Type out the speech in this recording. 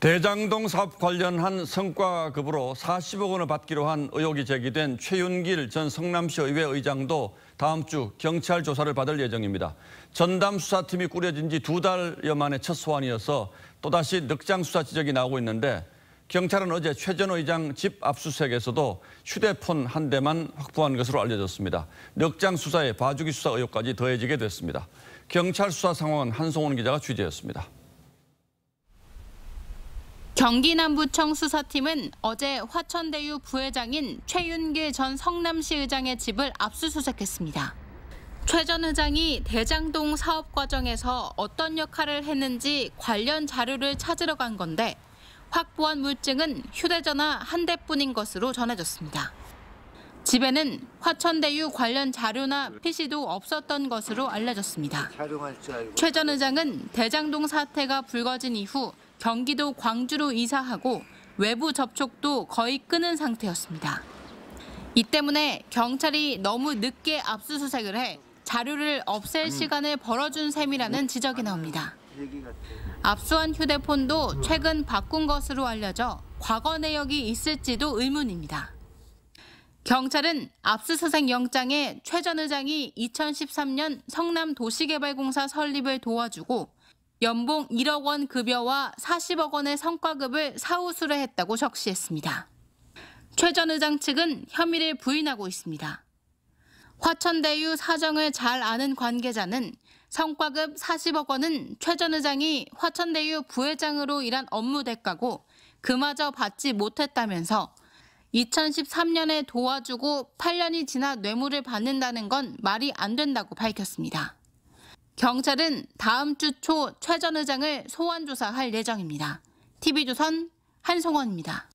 대장동 사업 관련한 성과급으로 40억 원을 받기로 한 의혹이 제기된 최윤길 전 성남시 의회 의장도 다음 주 경찰 조사를 받을 예정입니다. 전담 수사팀이 꾸려진 지 두 달여 만에 첫 소환이어서 또다시 늑장 수사 지적이 나오고 있는데 경찰은 어제 최 전 의장 집 압수수색에서도 휴대폰 한 대만 확보한 것으로 알려졌습니다. 늑장 수사에 봐주기 수사 의혹까지 더해지게 됐습니다. 경찰 수사 상황은 한송원 기자가 취재했습니다. 경기남부청 수사팀은 어제 화천대유 부회장인 최윤계전 성남시 의장의 집을 압수수색했습니다. 최 전 의장이 대장동 사업 과정에서 어떤 역할을 했는지 관련 자료를 찾으러 간 건데 확보한 물증은 휴대전화 한 대뿐인 것으로 전해졌습니다. 집에는 화천대유 관련 자료나 PC도 없었던 것으로 알려졌습니다. 최 전 의장은 대장동 사태가 불거진 이후 경기도 광주로 이사하고 외부 접촉도 거의 끊은 상태였습니다. 이 때문에 경찰이 너무 늦게 압수수색을 해 자료를 없앨 시간을 벌어준 셈이라는 지적이 나옵니다. 압수한 휴대폰도 음. 최근 바꾼 것으로 알려져 과거 내역이 있을지도 의문입니다. 경찰은 압수수색 영장에 최 전 의장이 2013년 성남 도시개발공사 설립을 도와주고 연봉 1억 원 급여와 40억 원의 성과급을 사우수뢰했다고 적시했습니다. 최전 의장 측은 혐의를 부인하고 있습니다. 화천대유 사정을 잘 아는 관계자는 성과급 40억 원은 최전 의장이 화천대유 부회장으로 일한 업무 대가고 그마저 받지 못했다면서 2013년에 도와주고 8년이 지나 뇌물을 받는다는 건 말이 안 된다고 밝혔습니다. 경찰은 다음 주 초 최 전 의장을 소환 조사할 예정입니다. TV조선 한송원입니다.